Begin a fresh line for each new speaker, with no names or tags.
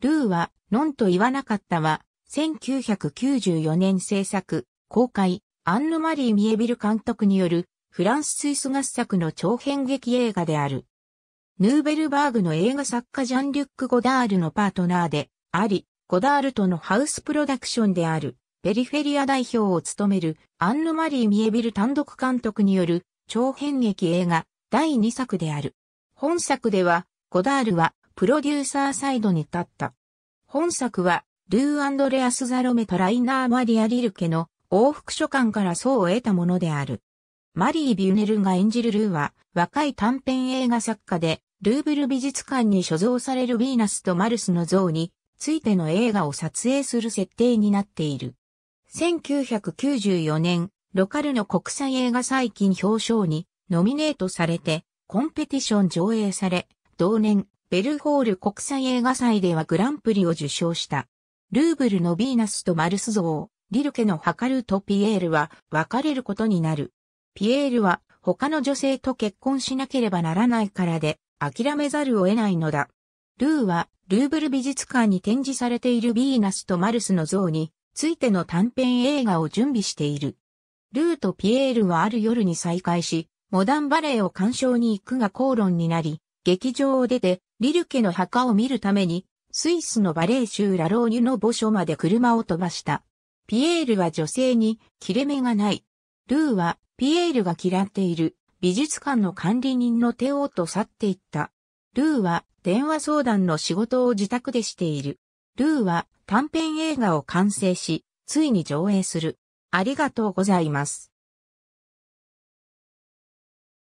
ルーは、ノンと言わなかったは、1994年制作、公開、アンヌマリー・ミエビル監督による、フランス・スイス合作の長編劇映画である。ヌーベルバーグの映画作家ジャン・リュック・ゴダールのパートナーで、あり、ゴダールとのハウスプロダクションである、ペリフェリア代表を務めるアンヌマリー・ミエビル単独監督による長編劇映画第2作である。本作では、ゴダールはプロデューサーサイドに立った。本作は、ルー・アンドレアス・ザロメとライナー・マリア・リルケの往復書簡から層を得たものである。マリー・ビュネルが演じるルーは、若い短編映画作家で、ルーブル美術館に所蔵されるヴィーナスとマルスの像についての映画を撮影する設定になっている。1994年、ロカルの国際映画最近表彰にノミネートされて、コンペティション上映され、同年、ベルホール国際映画祭ではグランプリを受賞した。ルーブルのヴィーナスとマルス像、リルケのハカルとピエールは別れることになる。ピエールは他の女性と結婚しなければならないからで諦めざるを得ないのだ。ルーはルーブル美術館に展示されているヴィーナスとマルスの像についての短編映画を準備している。ルーとピエールはある夜に再会し、モダンバレエを鑑賞に行くが口論になり、劇場を出てリルケの墓を見るために、スイスのバレー州ラローニュの墓所まで車を飛ばした。ピエールは女性に切れ目がない。ルーはピエールが嫌っている美術館の管理人の手をと去っていった。ルーは電話相談の仕事を自宅でしている。ルーは短編映画を完成し、ついに上映する。あ
りがとうございます。